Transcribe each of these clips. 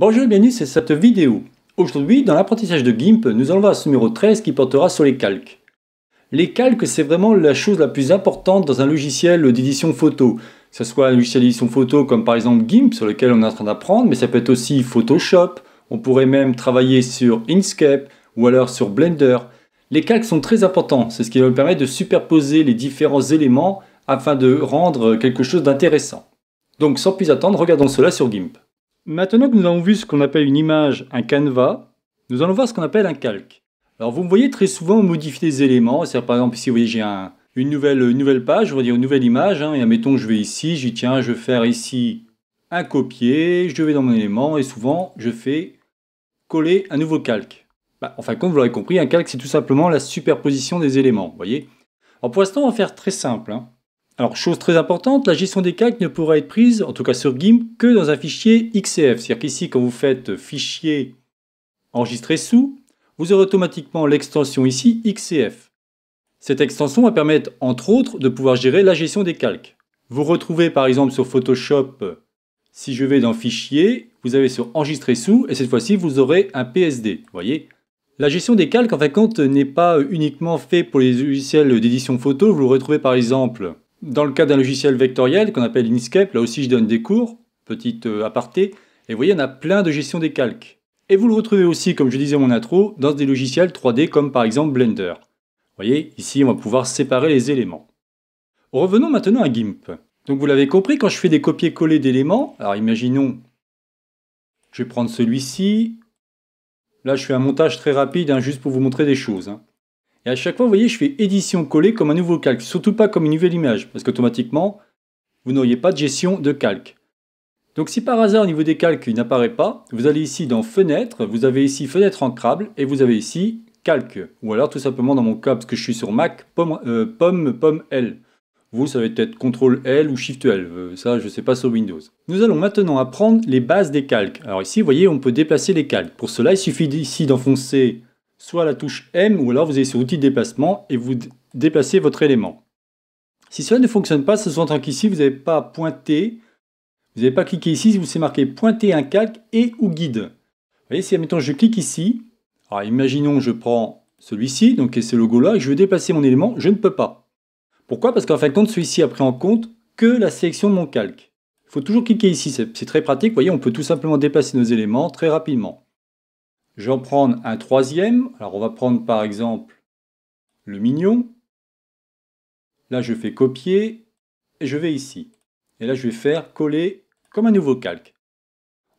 Bonjour et bienvenue sur cette vidéo. Aujourd'hui, dans l'apprentissage de GIMP, nous allons voir ce numéro 13 qui portera sur les calques. Les calques, c'est vraiment la chose la plus importante dans un logiciel d'édition photo. Que ce soit un logiciel d'édition photo comme par exemple GIMP sur lequel on est en train d'apprendre, mais ça peut être aussi Photoshop, on pourrait même travailler sur Inkscape ou alors sur Blender. Les calques sont très importants, c'est ce qui va permettre de superposer les différents éléments afin de rendre quelque chose d'intéressant. Donc sans plus attendre, regardons cela sur GIMP. Maintenant que nous avons vu ce qu'on appelle une image, un canevas, nous allons voir ce qu'on appelle un calque. Alors vous me voyez très souvent modifier des éléments, cest à par exemple ici vous voyez j'ai une, nouvelle, page, on va dire une nouvelle image, hein, et admettons que je vais ici, j'y tiens, je vais faire ici un copier, je vais dans mon élément, et souvent je fais coller un nouveau calque. Bah, enfin comme vous l'aurez compris, un calque c'est tout simplement la superposition des éléments, vous voyez Alors pour l'instant on va faire très simple, hein. Alors, chose très importante, la gestion des calques ne pourra être prise, en tout cas sur GIMP, que dans un fichier XCF. C'est-à-dire qu'ici, quand vous faites fichier Enregistrer sous, vous aurez automatiquement l'extension ici XCF. Cette extension va permettre, entre autres, de pouvoir gérer la gestion des calques. Vous retrouvez par exemple sur Photoshop, si je vais dans Fichier, vous avez sur Enregistrer sous, et cette fois-ci, vous aurez un PSD. voyez la gestion des calques, en fin de compte, n'est pas uniquement faite pour les logiciels d'édition photo. Vous le retrouvez par exemple dans le cas d'un logiciel vectoriel qu'on appelle Inkscape, là aussi je donne des cours, petite euh, aparté, et vous voyez, on a plein de gestion des calques. Et vous le retrouvez aussi, comme je disais mon intro, dans des logiciels 3D comme par exemple Blender. Vous voyez, ici on va pouvoir séparer les éléments. Revenons maintenant à GIMP. Donc vous l'avez compris, quand je fais des copier-coller d'éléments, alors imaginons, je vais prendre celui-ci. Là je fais un montage très rapide, hein, juste pour vous montrer des choses. Hein. Et à chaque fois, vous voyez, je fais édition coller comme un nouveau calque, surtout pas comme une nouvelle image, parce qu'automatiquement, vous n'auriez pas de gestion de calque. Donc si par hasard au niveau des calques il n'apparaît pas, vous allez ici dans fenêtre, vous avez ici fenêtre encrable et vous avez ici calque. Ou alors tout simplement dans mon cas, parce que je suis sur Mac, pomme, euh, pomme, pomme L. Vous, ça va être CTRL L ou SHIFT L. Euh, ça, je ne sais pas sur Windows. Nous allons maintenant apprendre les bases des calques. Alors ici, vous voyez, on peut déplacer les calques. Pour cela, il suffit ici d'enfoncer soit la touche M, ou alors vous allez sur de déplacement et vous déplacez votre élément. Si cela ne fonctionne pas, ce sent qu'ici, vous n'avez pas pointé, vous n'avez pas cliqué ici, vous c'est marqué pointer un calque et ou guide. Vous voyez, si temps je clique ici, alors imaginons je prends celui-ci, donc c'est ce logo-là, et je veux déplacer mon élément, je ne peux pas. Pourquoi Parce qu'en fin de compte, celui-ci a pris en compte que la sélection de mon calque. Il faut toujours cliquer ici, c'est très pratique, vous voyez, on peut tout simplement déplacer nos éléments très rapidement. Je vais en prendre un troisième. Alors on va prendre par exemple le mignon. Là je fais copier et je vais ici. Et là je vais faire coller comme un nouveau calque.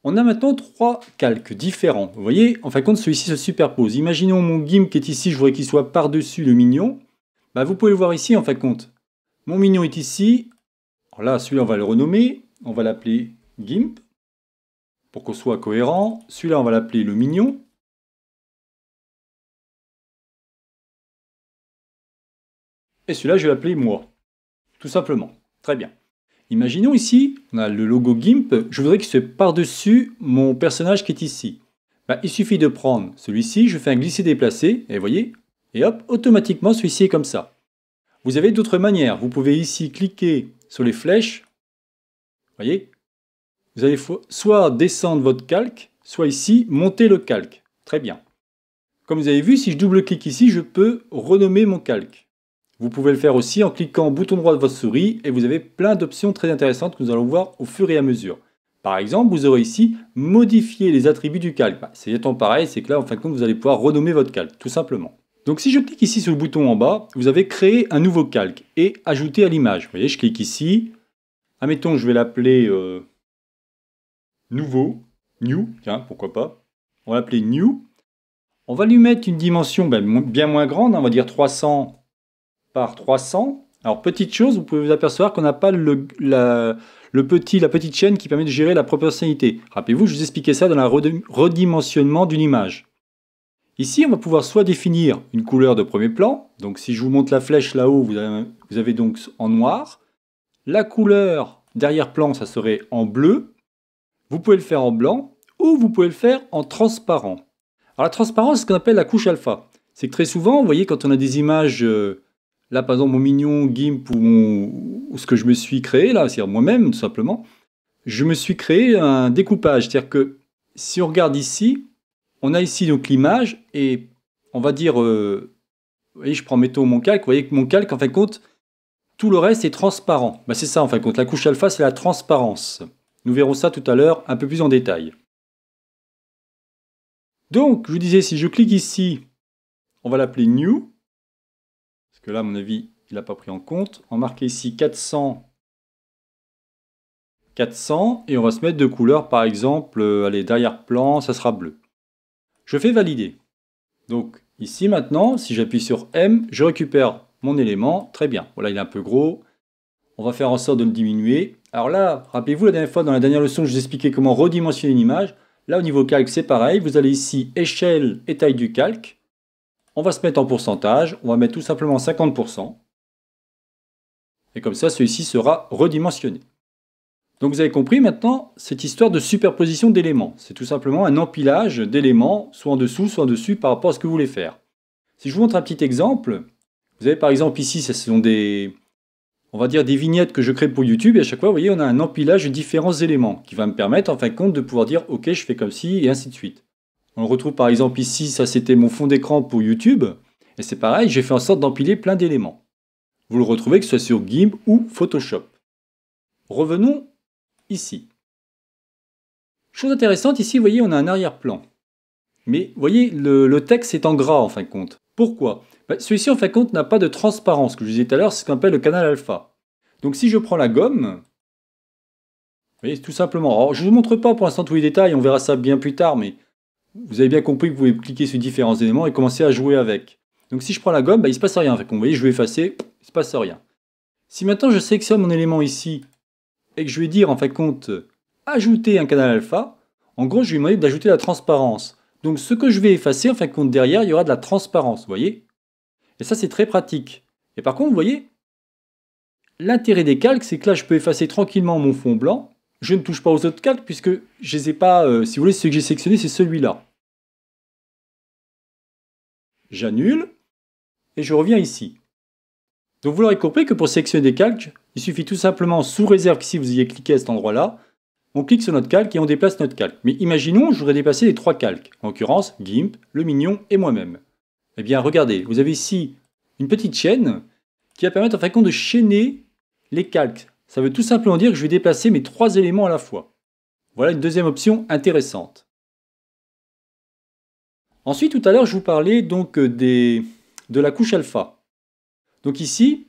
On a maintenant trois calques différents. Vous voyez, en fin de compte, celui-ci se superpose. Imaginons mon gimp qui est ici, je voudrais qu'il soit par-dessus le mignon. Bah, vous pouvez le voir ici, en fin de compte. Mon mignon est ici. Alors là, celui-là, on va le renommer. On va l'appeler gimp pour qu'on soit cohérent. Celui-là, on va l'appeler le mignon. Et celui-là, je vais l'appeler moi. Tout simplement. Très bien. Imaginons ici, on a le logo GIMP, je voudrais qu'il soit par-dessus mon personnage qui est ici. Bah, il suffit de prendre celui-ci, je fais un glisser déplacer, et vous voyez, et hop, automatiquement celui-ci est comme ça. Vous avez d'autres manières, vous pouvez ici cliquer sur les flèches, vous voyez, vous allez soit descendre votre calque, soit ici monter le calque. Très bien. Comme vous avez vu, si je double-clique ici, je peux renommer mon calque. Vous pouvez le faire aussi en cliquant bouton droit de votre souris et vous avez plein d'options très intéressantes que nous allons voir au fur et à mesure. Par exemple, vous aurez ici modifier les attributs du calque. Bah, c'est étant pareil, c'est que là, en fin de compte, vous allez pouvoir renommer votre calque, tout simplement. Donc si je clique ici sur le bouton en bas, vous avez Créer un nouveau calque et Ajouter à l'image. Vous voyez, je clique ici. Admettons, je vais l'appeler euh, nouveau, new, tiens, pourquoi pas. On va l'appeler new. On va lui mettre une dimension ben, bien moins grande, hein, on va dire 300 par 300. Alors, petite chose, vous pouvez vous apercevoir qu'on n'a pas le, la, petit, la petite chaîne qui permet de gérer la proportionnalité. Rappelez-vous, je vous expliquais ça dans le redimensionnement d'une image. Ici, on va pouvoir soit définir une couleur de premier plan. Donc, si je vous montre la flèche là-haut, vous, avez donc en noir. La couleur derrière plan ça serait en bleu. Vous pouvez le faire en blanc ou vous pouvez le faire en transparent. Alors la transparence, c'est ce qu'on appelle la couche alpha. C'est que très souvent, vous voyez, quand on a des images euh, là, par exemple, mon mignon GIMP ou, ce que je me suis créé, là, c'est-à-dire moi-même, tout simplement, je me suis créé un découpage. C'est-à-dire que si on regarde ici, on a ici donc l'image et on va dire, euh, vous voyez, je prends mes taux, mon calque, vous voyez que mon calque, en fin de compte, tout le reste est transparent. Bah, c'est ça, en fin de compte, la couche alpha, c'est la transparence. Nous verrons ça tout à l'heure un peu plus en détail. Donc, je vous disais, si je clique ici, on va l'appeler New là, à mon avis, il n'a pas pris en compte. On marque ici 400, 400, et on va se mettre de couleur, par exemple, euh, allez, derrière-plan, ça sera bleu. Je fais valider. Donc ici, maintenant, si j'appuie sur M, je récupère mon élément. Très bien. Voilà, il est un peu gros. On va faire en sorte de le diminuer. Alors là, rappelez-vous, la dernière fois, dans la dernière leçon, je vous expliquais comment redimensionner une image. Là, au niveau calque, c'est pareil. Vous allez ici, échelle et taille du calque on va se mettre en pourcentage, on va mettre tout simplement 50%. Et comme ça, celui-ci sera redimensionné. Donc vous avez compris maintenant cette histoire de superposition d'éléments. C'est tout simplement un empilage d'éléments, soit en dessous, soit en dessus, par rapport à ce que vous voulez faire. Si je vous montre un petit exemple, vous avez par exemple ici, ce sont des, on va dire des vignettes que je crée pour YouTube, et à chaque fois, vous voyez, on a un empilage de différents éléments qui va me permettre, en fin de compte, de pouvoir dire, ok, je fais comme ci, et ainsi de suite. On le retrouve par exemple ici, ça c'était mon fond d'écran pour YouTube. Et c'est pareil, j'ai fait en sorte d'empiler plein d'éléments. Vous le retrouvez que ce soit sur GIMP ou Photoshop. Revenons ici. Chose intéressante, ici, vous voyez, on a un arrière-plan. Mais vous voyez, le, texte est en gras en fin de compte. Pourquoi bah, Celui-ci en fin de compte n'a pas de transparence, que je disais tout à l'heure, c'est ce qu'on appelle le canal alpha. Donc si je prends la gomme, vous voyez, tout simplement. Alors, je ne vous montre pas pour l'instant tous les détails, on verra ça bien plus tard, mais vous avez bien compris que vous pouvez cliquer sur différents éléments et commencer à jouer avec. Donc si je prends la gomme, bah, il ne se passe rien. vous voyez, je vais effacer, il ne se passe rien. Si maintenant je sélectionne mon élément ici et que je vais dire en fin de compte ajouter un canal alpha, en gros je vais demander d'ajouter la transparence. Donc ce que je vais effacer en fin de compte derrière, il y aura de la transparence, vous voyez Et ça c'est très pratique. Et par contre, vous voyez, l'intérêt des calques, c'est que là je peux effacer tranquillement mon fond blanc je ne touche pas aux autres calques puisque je les pas. Euh, si vous voulez, ce que j'ai sélectionné, c'est celui-là. J'annule et je reviens ici. Donc vous l'aurez compris que pour sélectionner des calques, il suffit tout simplement, sous réserve que si vous ayez cliqué à cet endroit-là, on clique sur notre calque et on déplace notre calque. Mais imaginons, je voudrais déplacer les trois calques, en l'occurrence GIMP, le mignon et moi-même. Eh bien regardez, vous avez ici une petite chaîne qui va permettre en fait de chaîner les calques ça veut tout simplement dire que je vais déplacer mes trois éléments à la fois. Voilà une deuxième option intéressante. Ensuite, tout à l'heure, je vous parlais donc euh, de la couche alpha. Donc ici,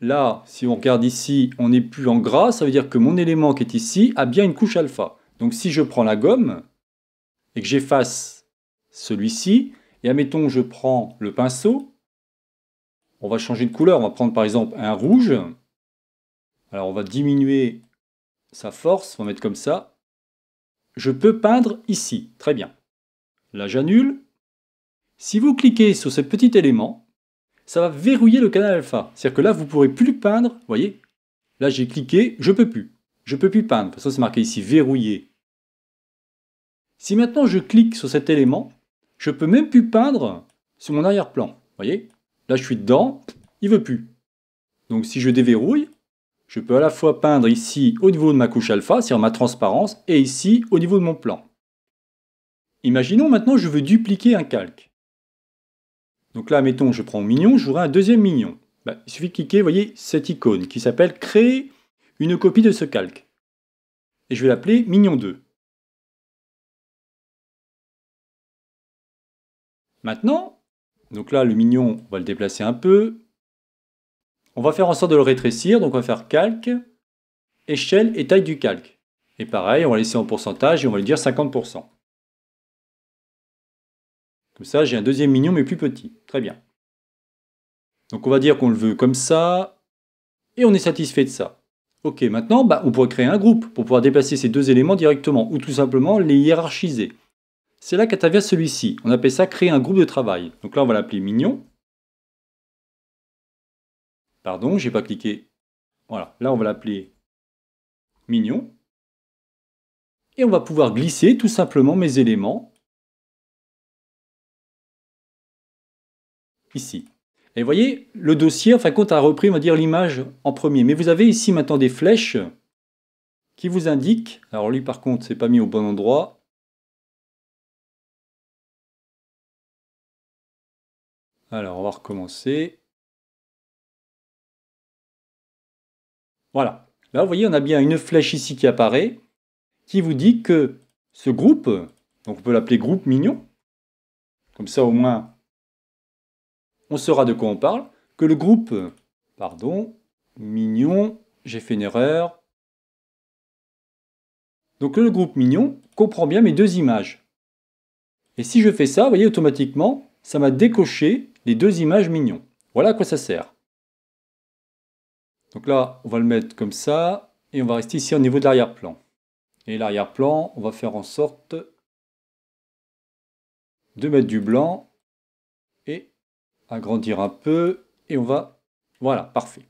là, si on regarde ici, on n'est plus en gras, ça veut dire que mon élément qui est ici a bien une couche alpha. Donc si je prends la gomme et que j'efface celui-ci, et admettons je prends le pinceau, on va changer de couleur, on va prendre par exemple un rouge, alors on va diminuer sa force, on va mettre comme ça. Je peux peindre ici, très bien. Là j'annule. Si vous cliquez sur ce petit élément, ça va verrouiller le canal alpha. C'est-à-dire que là vous ne pourrez plus peindre, Vous voyez Là j'ai cliqué, je peux plus. Je peux plus peindre, parce que c'est marqué ici verrouillé. Si maintenant je clique sur cet élément, je peux même plus peindre sur mon arrière-plan. Vous voyez Là je suis dedans, il veut plus. Donc si je déverrouille, je peux à la fois peindre ici au niveau de ma couche alpha, c'est-à-dire ma transparence, et ici au niveau de mon plan. Imaginons maintenant je veux dupliquer un calque. Donc là, mettons, je prends mon mignon, j'aurai un deuxième mignon. Bah, il suffit de cliquer, vous voyez, cette icône qui s'appelle « Créer une copie de ce calque ». Et je vais l'appeler « Mignon 2 ». Maintenant, donc là, le mignon, on va le déplacer un peu. On va faire en sorte de le rétrécir, donc on va faire calque, échelle et taille du calque. Et pareil, on va laisser en pourcentage et on va lui dire 50%. Comme ça, j'ai un deuxième mignon mais plus petit. Très bien. Donc on va dire qu'on le veut comme ça, et on est satisfait de ça. Ok, maintenant, bah, on pourrait créer un groupe pour pouvoir déplacer ces deux éléments directement, ou tout simplement les hiérarchiser. C'est là qu'intervient celui-ci. On appelle ça créer un groupe de travail. Donc là, on va l'appeler mignon. Pardon, j'ai pas cliqué. Voilà, là on va l'appeler mignon. Et on va pouvoir glisser tout simplement mes éléments ici. Et vous voyez, le dossier, en fin de compte, a repris, on va dire, l'image en premier. Mais vous avez ici maintenant des flèches qui vous indiquent, alors lui par contre, c'est pas mis au bon endroit, Alors, on va recommencer. Voilà. Là, vous voyez, on a bien une flèche ici qui apparaît, qui vous dit que ce groupe, donc on peut l'appeler groupe mignon, comme ça au moins on saura de quoi on parle, que le groupe, pardon, mignon, j'ai fait une erreur. Donc le groupe mignon comprend bien mes deux images. Et si je fais ça, vous voyez, automatiquement, ça m'a décoché les deux images mignons. Voilà à quoi ça sert. Donc là, on va le mettre comme ça, et on va rester ici au niveau de l'arrière-plan. Et l'arrière-plan, on va faire en sorte de mettre du blanc, et agrandir un peu, et on va... Voilà, parfait.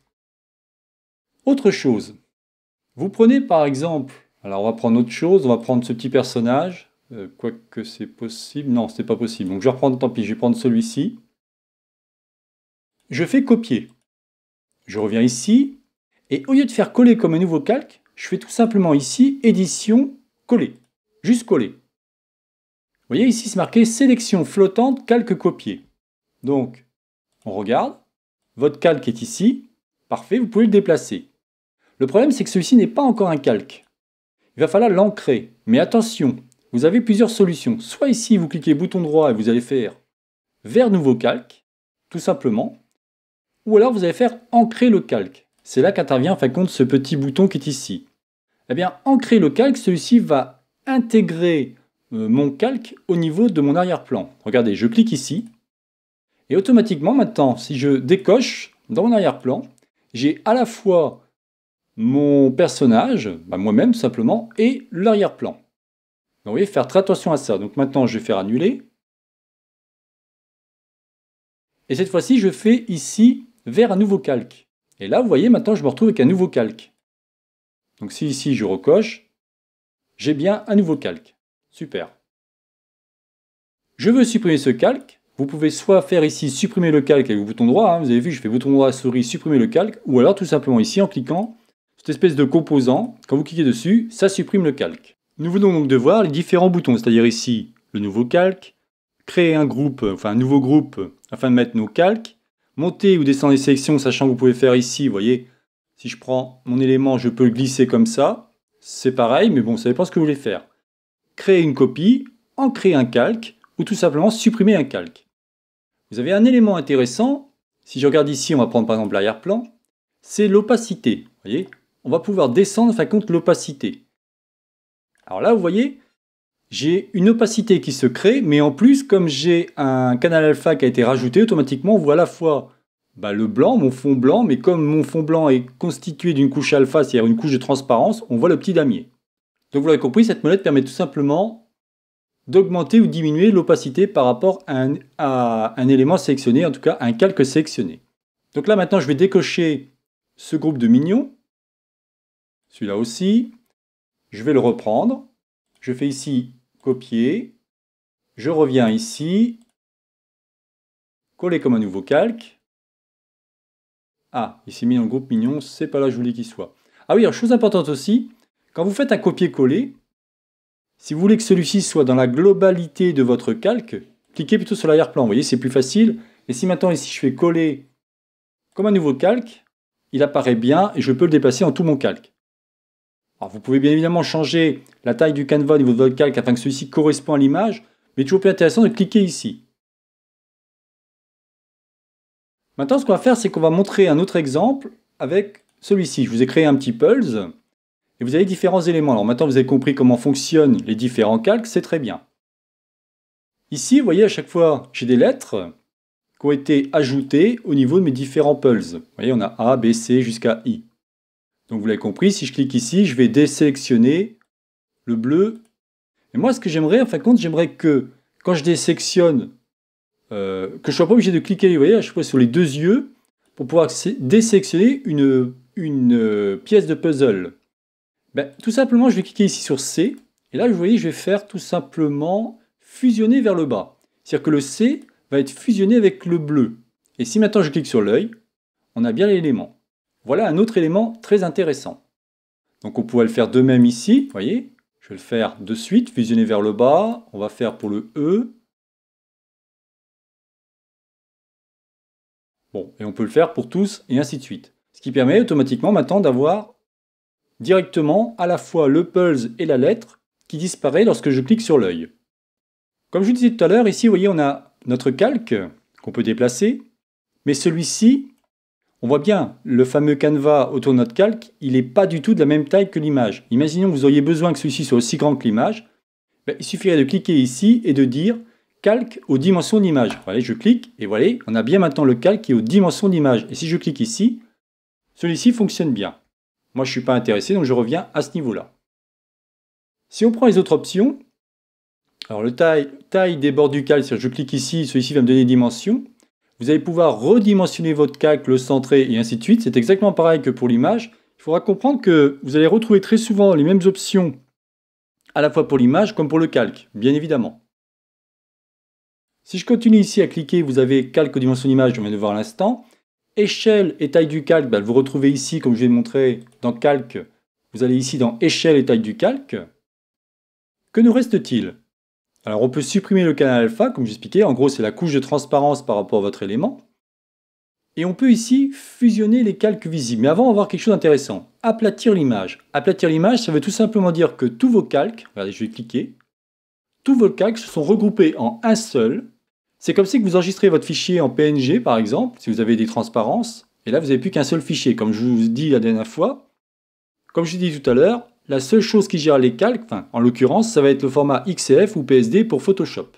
Autre chose, vous prenez par exemple, alors on va prendre autre chose, on va prendre ce petit personnage, euh, quoique c'est possible, non c'est pas possible, donc je vais reprendre, tant pis, je vais prendre celui-ci. Je fais copier. Je reviens ici, et au lieu de faire coller comme un nouveau calque, je fais tout simplement ici édition coller, juste coller. Vous voyez ici c'est marqué sélection flottante calque copié. Donc on regarde, votre calque est ici, parfait, vous pouvez le déplacer. Le problème c'est que celui-ci n'est pas encore un calque. Il va falloir l'ancrer, mais attention, vous avez plusieurs solutions. Soit ici vous cliquez bouton droit et vous allez faire vers nouveau calque, tout simplement, ou alors vous allez faire ancrer le calque. C'est là qu'intervient en ce petit bouton qui est ici. Eh bien, ancrer le calque, celui-ci va intégrer euh, mon calque au niveau de mon arrière-plan. Regardez, je clique ici. Et automatiquement, maintenant, si je décoche dans mon arrière-plan, j'ai à la fois mon personnage, bah, moi-même simplement, et l'arrière-plan. Donc vous voyez, faire très attention à ça. Donc maintenant, je vais faire annuler. Et cette fois-ci, je fais ici vers un nouveau calque. Et là, vous voyez, maintenant, je me retrouve avec un nouveau calque. Donc si ici, je recoche, j'ai bien un nouveau calque. Super. Je veux supprimer ce calque. Vous pouvez soit faire ici supprimer le calque avec le bouton droit, hein, vous avez vu, je fais bouton droit, souris, supprimer le calque, ou alors tout simplement ici en cliquant cette espèce de composant, quand vous cliquez dessus, ça supprime le calque. Nous venons donc de voir les différents boutons, c'est-à-dire ici le nouveau calque, créer un groupe, enfin un nouveau groupe afin de mettre nos calques, Monter ou descendre les sélections, sachant que vous pouvez faire ici, vous voyez, si je prends mon élément, je peux le glisser comme ça. C'est pareil, mais bon, ça dépend ce que vous voulez faire. Créer une copie, en créer un calque, ou tout simplement supprimer un calque. Vous avez un élément intéressant, si je regarde ici, on va prendre par exemple l'arrière-plan, c'est l'opacité. Vous voyez, on va pouvoir descendre enfin contre l'opacité. Alors là, vous voyez, j'ai une opacité qui se crée, mais en plus, comme j'ai un canal alpha qui a été rajouté, automatiquement, on voit à la fois bah, le blanc, mon fond blanc, mais comme mon fond blanc est constitué d'une couche alpha, c'est-à-dire une couche de transparence, on voit le petit damier. Donc vous l'avez compris, cette molette permet tout simplement d'augmenter ou diminuer l'opacité par rapport à un, à un, élément sélectionné, en tout cas un calque sélectionné. Donc là maintenant je vais décocher ce groupe de mignons, celui-là aussi, je vais le reprendre, je fais ici copier. Je reviens ici, coller comme un nouveau calque. Ah, il s'est mis dans le groupe mignon, c'est pas là je voulais qu'il soit. Ah oui, alors chose importante aussi, quand vous faites un copier-coller, si vous voulez que celui-ci soit dans la globalité de votre calque, cliquez plutôt sur l'arrière-plan. Vous voyez, c'est plus facile. Et si maintenant ici je fais coller comme un nouveau calque, il apparaît bien et je peux le déplacer en tout mon calque vous pouvez bien évidemment changer la taille du canevas au niveau de votre calque afin que celui-ci corresponde à l'image, mais toujours plus intéressant de cliquer ici. Maintenant, ce qu'on va faire, c'est qu'on va montrer un autre exemple avec celui-ci. Je vous ai créé un petit pulse et vous avez différents éléments. Alors maintenant, vous avez compris comment fonctionnent les différents calques, c'est très bien. Ici, vous voyez, à chaque fois, j'ai des lettres qui ont été ajoutées au niveau de mes différents pulses. Vous voyez, on a A, B, C jusqu'à I. Donc vous l'avez compris, si je clique ici, je vais désélectionner le bleu. Et moi, ce que j'aimerais, en fin de compte, j'aimerais que quand je désélectionne, euh, que je ne sois pas obligé de cliquer, vous voyez, à chaque sur les deux yeux, pour pouvoir désélectionner une, euh, pièce de puzzle. Ben, tout simplement, je vais cliquer ici sur C. Et là, vous voyez, je vais faire tout simplement fusionner vers le bas. C'est-à-dire que le C va être fusionné avec le bleu. Et si maintenant je clique sur l'œil, on a bien l'élément. Voilà un autre élément très intéressant. Donc on pourrait le faire de même ici, voyez. Je vais le faire de suite, fusionner vers le bas. On va faire pour le E. Bon, et on peut le faire pour tous, et ainsi de suite. Ce qui permet automatiquement maintenant d'avoir directement à la fois le pulse et la lettre qui disparaît lorsque je clique sur l'œil. Comme je vous disais tout à l'heure, ici, vous voyez, on a notre calque qu'on peut déplacer, mais celui-ci on voit bien, le fameux canevas notre calque, il n'est pas du tout de la même taille que l'image. Imaginons que vous auriez besoin que celui-ci soit aussi grand que l'image. Ben, il suffirait de cliquer ici et de dire calque aux dimensions d'image. je clique et voilà, on a bien maintenant le calque qui est aux dimensions d'image. Et si je clique ici, celui-ci fonctionne bien. Moi, je ne suis pas intéressé, donc je reviens à ce niveau-là. Si on prend les autres options, alors le taille, taille des bords du calque, je clique ici, celui-ci va me donner dimension. Vous allez pouvoir redimensionner votre calque, le centrer et ainsi de suite. C'est exactement pareil que pour l'image. Il faudra comprendre que vous allez retrouver très souvent les mêmes options à la fois pour l'image comme pour le calque, bien évidemment. Si je continue ici à cliquer, vous avez calque dimension d'image, je viens de voir à l'instant. Échelle et taille du calque, ben, vous retrouvez ici, comme je l'ai montré dans calque, vous allez ici dans échelle et taille du calque. Que nous reste-t-il alors on peut supprimer le canal alpha, comme j'expliquais, en gros c'est la couche de transparence par rapport à votre élément. Et on peut ici fusionner les calques visibles. Mais avant, on va voir quelque chose d'intéressant. Aplatir l'image. Aplatir l'image, ça veut tout simplement dire que tous vos calques, regardez, je vais cliquer, tous vos calques se sont regroupés en un seul. C'est comme si vous enregistrez votre fichier en PNG, par exemple, si vous avez des transparences. Et là, vous n'avez plus qu'un seul fichier. Comme je vous dis la dernière fois, comme je dis tout à l'heure, la seule chose qui gère les calques, en l'occurrence, ça va être le format XCF ou PSD pour Photoshop.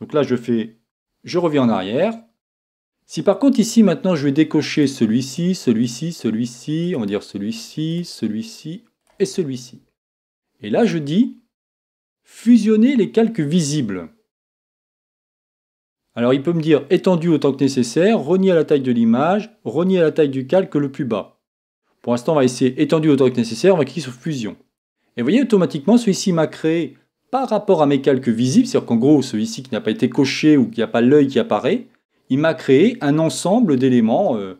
Donc là, je fais, je reviens en arrière. Si par contre ici maintenant je vais décocher celui-ci, celui-ci, celui-ci, on va dire celui-ci, celui-ci et celui-ci. Et là je dis fusionner les calques visibles. Alors il peut me dire étendu autant que nécessaire, renier à la taille de l'image, renier à la taille du calque le plus bas. Pour l'instant, on va essayer étendu au que nécessaire, on va cliquer sur fusion. Et vous voyez, automatiquement, celui-ci m'a créé par rapport à mes calques visibles, c'est-à-dire qu'en gros, celui-ci qui n'a pas été coché ou qui n'a pas l'œil qui apparaît, il m'a créé un ensemble d'éléments. Euh,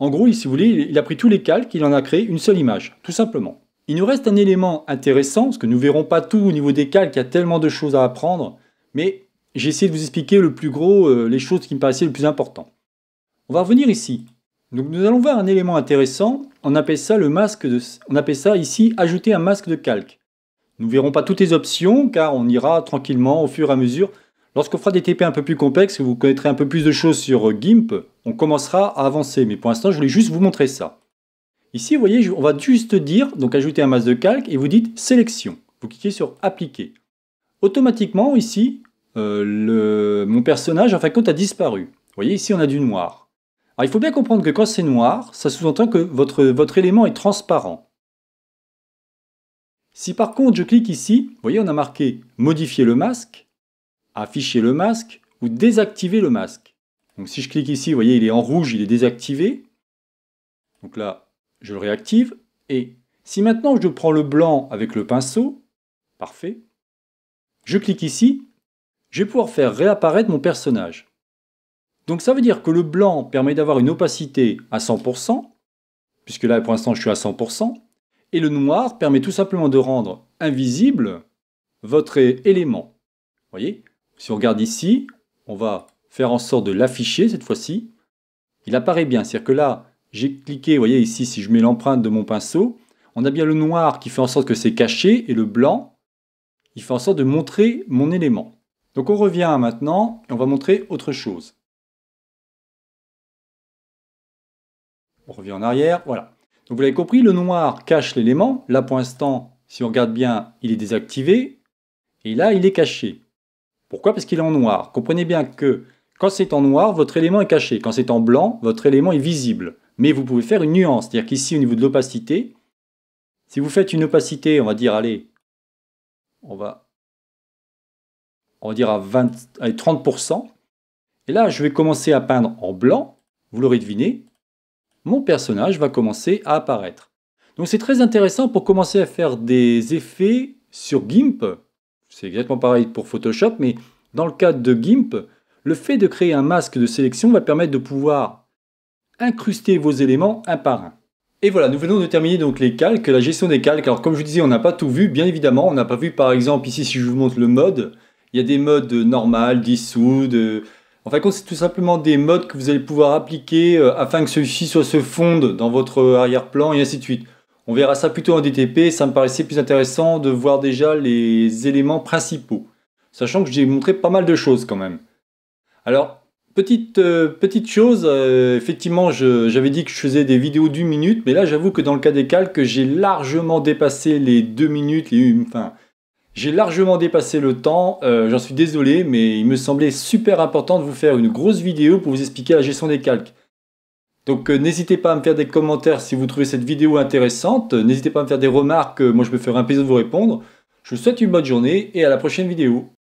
en gros, si vous voulez, il a pris tous les calques, il en a créé une seule image, tout simplement. Il nous reste un élément intéressant, parce que nous ne verrons pas tout au niveau des calques, il y a tellement de choses à apprendre, mais j'ai essayé de vous expliquer le plus gros, euh, les choses qui me paraissaient le plus important. On va revenir ici. Donc nous allons voir un élément intéressant, on appelle ça, le masque on appelle ça ici ajouter un masque de calque. Nous ne verrons pas toutes les options car on ira tranquillement au fur et à mesure. Lorsqu'on fera des TP un peu plus complexes, vous connaîtrez un peu plus de choses sur euh, GIMP, on commencera à avancer. Mais pour l'instant, je voulais juste vous montrer ça. Ici, vous voyez, on va juste dire, donc ajouter un masque de calque et vous dites sélection. Vous cliquez sur appliquer. Automatiquement, ici, euh, mon personnage, en fin a disparu. Vous voyez, ici, on a du noir il faut bien comprendre que quand c'est noir, ça sous-entend que votre, votre élément est transparent. Si par contre je clique ici, vous voyez on a marqué modifier le masque, afficher le masque ou désactiver le masque. Donc si je clique ici, vous voyez il est en rouge, il est désactivé. Donc là, je le réactive. Et si maintenant je prends le blanc avec le pinceau, parfait, je clique ici, je vais pouvoir faire réapparaître mon personnage. Donc ça veut dire que le blanc permet d'avoir une opacité à 100%, puisque là pour l'instant je suis à 100%, et le noir permet tout simplement de rendre invisible votre élément. Vous voyez Si on regarde ici, on va faire en sorte de l'afficher cette fois-ci. Il apparaît bien, c'est-à-dire que là, j'ai cliqué, vous voyez ici, si je mets l'empreinte de mon pinceau, on a bien le noir qui fait en sorte que c'est caché, et le blanc, il fait en sorte de montrer mon élément. Donc on revient maintenant, et on va montrer autre chose. on revient en arrière, voilà. Donc vous l'avez compris, le noir cache l'élément. Là pour l'instant, si on regarde bien, il est désactivé. Et là, il est caché. Pourquoi Parce qu'il est en noir. Comprenez bien que quand c'est en noir, votre élément est caché. Quand c'est en blanc, votre élément est visible. Mais vous pouvez faire une nuance. C'est-à-dire qu'ici, au niveau de l'opacité, si vous faites une opacité, on va dire, allez, on va, on va dire à, 20, à 30%, et là, je vais commencer à peindre en blanc, vous l'aurez deviné, mon personnage va commencer à apparaître. Donc c'est très intéressant pour commencer à faire des effets sur GIMP. C'est exactement pareil pour Photoshop, mais dans le cadre de GIMP, le fait de créer un masque de sélection va permettre de pouvoir incruster vos éléments un par un. Et voilà, nous venons de terminer donc les calques, la gestion des calques. Alors comme je vous disais, on n'a pas tout vu, bien évidemment. On n'a pas vu par exemple ici si je vous montre le mode, il y a des modes normal, de en c'est tout simplement des modes que vous allez pouvoir appliquer euh, afin que celui-ci se fonde dans votre euh, arrière-plan et ainsi de suite. On verra ça plutôt en DTP, ça me paraissait plus intéressant de voir déjà les éléments principaux. Sachant que j'ai montré pas mal de choses quand même. Alors, petite, euh, chose, effectivement, j'avais dit que je faisais des vidéos d'une minute, mais là j'avoue que dans le cas des calques, j'ai largement dépassé les deux minutes, les, enfin, j'ai largement dépassé le temps, euh, j'en suis désolé, mais il me semblait super important de vous faire une grosse vidéo pour vous expliquer la gestion des calques. Donc euh, n'hésitez pas à me faire des commentaires si vous trouvez cette vidéo intéressante, n'hésitez pas à me faire des remarques, euh, moi je me ferai un plaisir de vous répondre. Je vous souhaite une bonne journée et à la prochaine vidéo.